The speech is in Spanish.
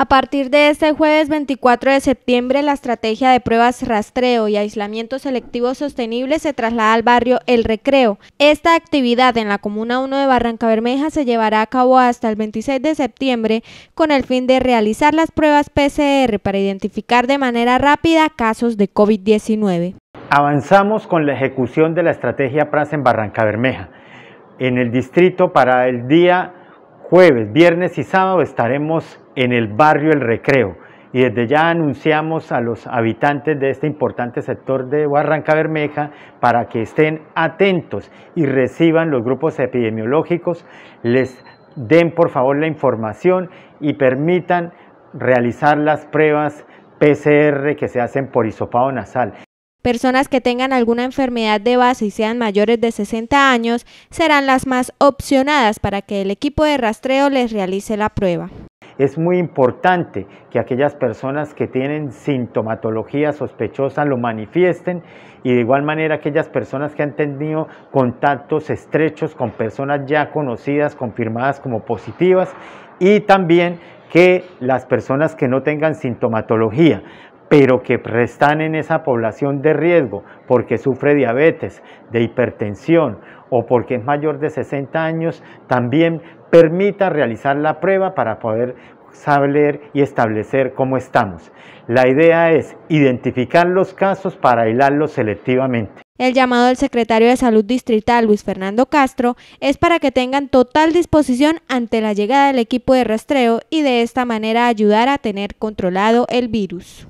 A partir de este jueves 24 de septiembre, la estrategia de pruebas rastreo y aislamiento selectivo sostenible se traslada al barrio El Recreo. Esta actividad en la Comuna 1 de Barranca Bermeja se llevará a cabo hasta el 26 de septiembre con el fin de realizar las pruebas PCR para identificar de manera rápida casos de COVID-19. Avanzamos con la ejecución de la estrategia PRAS en Barranca Bermeja, en el distrito para el día jueves, viernes y sábado estaremos en el barrio El Recreo y desde ya anunciamos a los habitantes de este importante sector de Barranca Bermeja para que estén atentos y reciban los grupos epidemiológicos, les den por favor la información y permitan realizar las pruebas PCR que se hacen por hisopado nasal. Personas que tengan alguna enfermedad de base y sean mayores de 60 años serán las más opcionadas para que el equipo de rastreo les realice la prueba. Es muy importante que aquellas personas que tienen sintomatología sospechosa lo manifiesten y de igual manera aquellas personas que han tenido contactos estrechos con personas ya conocidas, confirmadas como positivas y también que las personas que no tengan sintomatología pero que están en esa población de riesgo porque sufre diabetes, de hipertensión o porque es mayor de 60 años, también permita realizar la prueba para poder saber y establecer cómo estamos. La idea es identificar los casos para aislarlos selectivamente. El llamado del secretario de Salud Distrital, Luis Fernando Castro, es para que tengan total disposición ante la llegada del equipo de rastreo y de esta manera ayudar a tener controlado el virus.